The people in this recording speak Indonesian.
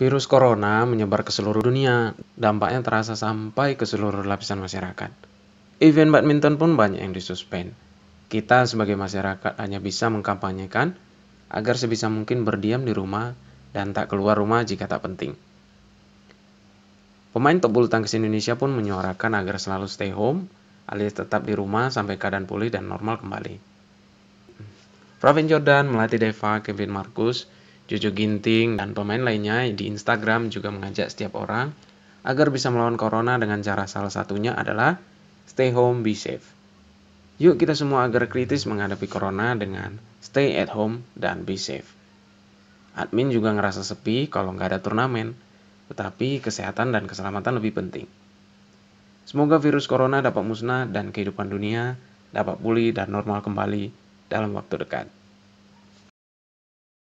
Virus corona menyebar ke seluruh dunia, dampaknya terasa sampai ke seluruh lapisan masyarakat. Event badminton pun banyak yang disuspend. Kita sebagai masyarakat hanya bisa mengkampanyekan agar sebisa mungkin berdiam di rumah dan tak keluar rumah jika tak penting. Pemain top bulu tangkis Indonesia pun menyuarakan agar selalu stay home, alias tetap di rumah sampai keadaan pulih dan normal kembali. Pravin Jordan melatih Deva Kevin Marcus Jojo Ginting, dan pemain lainnya di Instagram juga mengajak setiap orang agar bisa melawan corona dengan cara salah satunya adalah stay home, be safe. Yuk kita semua agar kritis menghadapi corona dengan stay at home dan be safe. Admin juga ngerasa sepi kalau nggak ada turnamen, tetapi kesehatan dan keselamatan lebih penting. Semoga virus corona dapat musnah dan kehidupan dunia dapat pulih dan normal kembali dalam waktu dekat.